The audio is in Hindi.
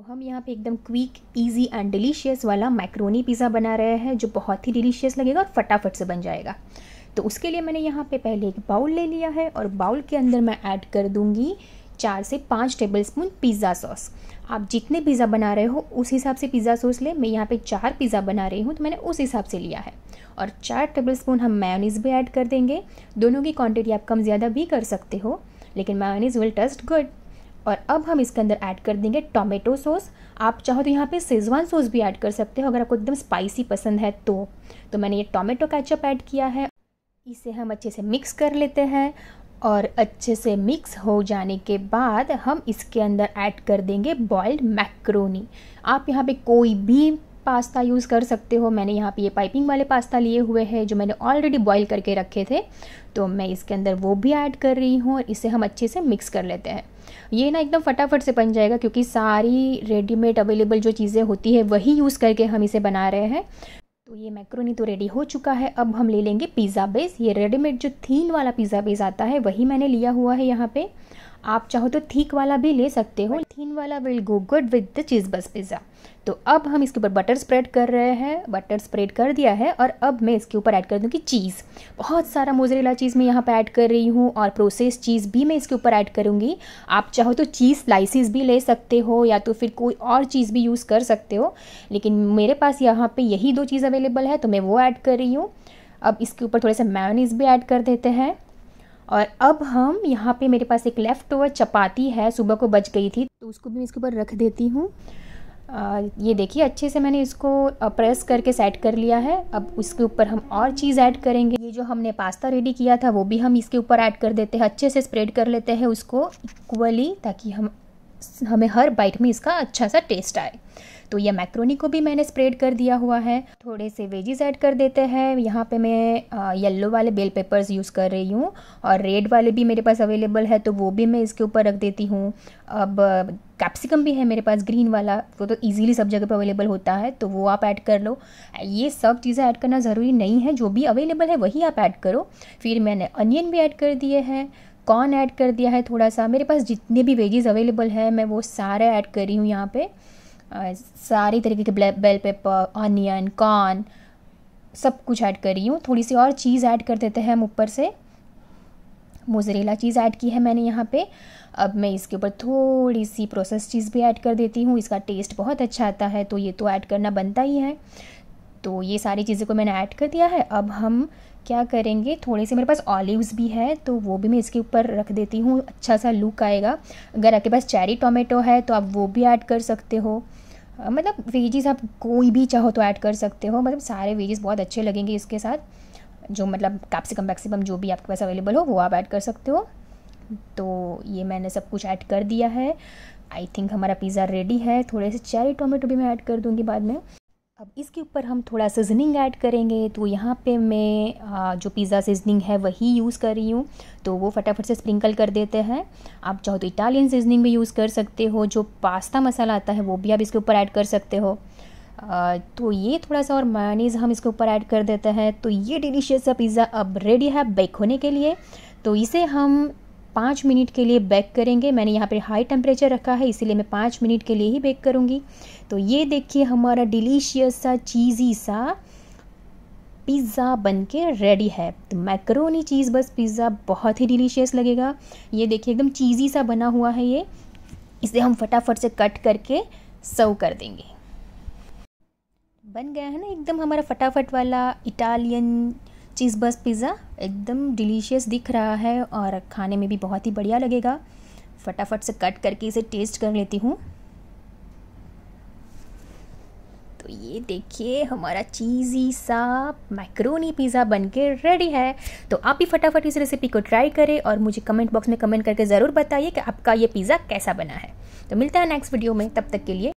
तो हम यहाँ पे एकदम क्विक इजी एंड डिलीशियस वाला मैक्रोनी पिज़्ज़ा बना रहे हैं जो बहुत ही डिलीशियस लगेगा और फटाफट से बन जाएगा तो उसके लिए मैंने यहाँ पे पहले एक बाउल ले लिया है और बाउल के अंदर मैं ऐड कर दूँगी चार से पाँच टेबल स्पून पिज़्ज़ा सॉस आप जितने पिज़्ज़ा बना रहे हो उस हिसाब से पिज़्ज़ा सॉस लें मैं यहाँ पे चार पिज़्ज़ा बना रही हूँ तो मैंने उस हिसाब से लिया है और चार टेबल स्पून हम मैनीज़ भी ऐड कर देंगे दोनों की क्वान्टिटी आप कम ज़्यादा भी कर सकते हो लेकिन मैनीज़ विल टेस्ट गुड और अब हम इसके अंदर ऐड कर देंगे टोमेटो सॉस आप चाहो तो यहाँ पे सेजवान सॉस भी ऐड कर सकते हो अगर आपको एकदम स्पाइसी पसंद है तो तो मैंने ये टोमेटो कैचअप ऐड किया है इसे हम अच्छे से मिक्स कर लेते हैं और अच्छे से मिक्स हो जाने के बाद हम इसके अंदर ऐड कर देंगे बॉयल्ड मैक्रोनी आप यहाँ पे कोई भी पास्ता यूज़ कर सकते हो मैंने यहाँ पे ये पाइपिंग वाले पास्ता लिए हुए हैं जो मैंने ऑलरेडी बॉईल करके रखे थे तो मैं इसके अंदर वो भी ऐड कर रही हूँ और इसे हम अच्छे से मिक्स कर लेते हैं ये ना एकदम फटाफट से बन जाएगा क्योंकि सारी रेडीमेड अवेलेबल जो चीज़ें होती है वही यूज़ करके हम इसे बना रहे हैं तो ये मैक्रोनी तो रेडी हो चुका है अब हम ले लेंगे पिज़्ज़ा बेस ये रेडीमेड जो थीन वाला पिज़्ज़ा बेस आता है वही मैंने लिया हुआ है यहाँ पर आप चाहो तो थीक वाला भी ले सकते हो थीन वाला will go good with the cheese बस पिज़्ज़ा तो अब हम इसके ऊपर बटर स्प्रेड कर रहे हैं बटर स्प्रेड कर दिया है और अब मैं इसके ऊपर ऐड कर दूँगी चीज़ बहुत सारा मोजरेला चीज़ मैं यहाँ पर ऐड कर रही हूँ और प्रोसेस चीज़ भी मैं इसके ऊपर ऐड करूँगी आप चाहो तो चीज़ स्लाइसिस भी ले सकते हो या तो फिर कोई और चीज़ भी यूज़ कर सकते हो लेकिन मेरे पास यहाँ पर यही दो चीज़ अवेलेबल है तो मैं वो ऐड कर रही हूँ अब इसके ऊपर थोड़े से मैनीस भी ऐड कर देते हैं और अब हम यहाँ पे मेरे पास एक लेफ़्ट ओवर चपाती है सुबह को बच गई थी तो उसको भी मैं इसके ऊपर रख देती हूँ ये देखिए अच्छे से मैंने इसको प्रेस करके सेट कर लिया है अब उसके ऊपर हम और चीज़ ऐड करेंगे ये जो हमने पास्ता रेडी किया था वो भी हम इसके ऊपर ऐड कर देते हैं अच्छे से स्प्रेड कर लेते हैं उसको इक्वली ताकि हम हमें हर बाइट में इसका अच्छा सा टेस्ट आए तो ये मैक्रोनी को भी मैंने स्प्रेड कर दिया हुआ है थोड़े से वेजीज ऐड कर देते हैं यहाँ पे मैं येलो वाले बेल पेपर्स यूज़ कर रही हूँ और रेड वाले भी मेरे पास अवेलेबल है तो वो भी मैं इसके ऊपर रख देती हूँ अब कैप्सिकम भी है मेरे पास ग्रीन वाला वो तो इजीली सब जगह पे अवेलेबल होता है तो वो आप ऐड कर लो ये सब चीज़ें ऐड करना ज़रूरी नहीं है जो भी अवेलेबल है वही आप ऐड करो फिर मैंने अनियन भी ऐड कर दिए हैं कॉर्न ऐड कर दिया है थोड़ा सा मेरे पास जितने भी वेजेज़ अवेलेबल है मैं वो सारे ऐड कर रही हूँ यहाँ पे सारे तरीके के बेल पेपर ऑनियन कॉर्न सब कुछ ऐड कर रही हूँ थोड़ी सी और चीज़ ऐड कर देते हैं हम ऊपर से मोजरेला चीज़ ऐड की है मैंने यहाँ पे अब मैं इसके ऊपर थोड़ी सी प्रोसेस चीज़ भी ऐड कर देती हूँ इसका टेस्ट बहुत अच्छा आता है तो ये तो ऐड करना बनता ही है तो ये सारी चीज़ें को मैंने ऐड कर दिया है अब हम क्या करेंगे थोड़े से मेरे पास ऑलिव्स भी है तो वो भी मैं इसके ऊपर रख देती हूँ अच्छा सा लुक आएगा अगर आपके पास चेरी टोमेटो है तो आप वो भी ऐड कर सकते हो मतलब वेजेस आप कोई भी चाहो तो ऐड कर सकते हो मतलब सारे वेजेस बहुत अच्छे लगेंगे इसके साथ जो मतलब कैप्सिकम वैक्सिकम जो भी आपके पास अवेलेबल हो वो आप ऐड कर सकते हो तो ये मैंने सब कुछ ऐड कर दिया है आई थिंक हमारा पिज़्ज़ा रेडी है थोड़े से चेरी टोमेटो भी मैं ऐड कर दूँगी बाद में अब इसके ऊपर हम थोड़ा सीजनिंग ऐड करेंगे तो यहाँ पे मैं जो पिज़्ज़ा सीजनिंग है वही यूज़ कर रही हूँ तो वो फटाफट से स्प्रिंकल कर देते हैं आप चाहो तो इटालियन सीजनिंग भी यूज़ कर सकते हो जो पास्ता मसाला आता है वो भी आप इसके ऊपर ऐड कर सकते हो तो ये थोड़ा सा और मायनीज़ हम इसके ऊपर ऐड कर देते हैं तो ये डिलीशियस सा पिज़्ज़ा अब रेडी है बेक होने के लिए तो इसे हम पाँच मिनट के लिए बेक करेंगे मैंने यहाँ पर हाई टेम्परेचर रखा है इसीलिए मैं पाँच मिनट के लिए ही बेक करूँगी तो ये देखिए हमारा डिलीशियस सा चीज़ी सा पिज़्ज़ा बन के रेडी है तो मैक्रोनी चीज़ बस पिज़्ज़ा बहुत ही डिलीशियस लगेगा ये देखिए एकदम चीज़ी सा बना हुआ है ये इसे हम फटाफट से कट करके सर्व कर देंगे बन गया है ना एकदम हमारा फटाफट वाला इटालियन चीज़ बस पिज़्ज़ा एकदम डिलीशियस दिख रहा है और खाने में भी बहुत ही बढ़िया लगेगा फटाफट से कट करके इसे टेस्ट कर लेती हूँ तो ये देखिए हमारा चीज़ी सा मैक्रोनी पिज़्ज़ा बनके रेडी है तो आप भी फटाफट इस रेसिपी को ट्राई करें और मुझे कमेंट बॉक्स में कमेंट करके ज़रूर बताइए कि आपका ये पिज़्ज़ा कैसा बना है तो मिलता है नेक्स्ट वीडियो में तब तक के लिए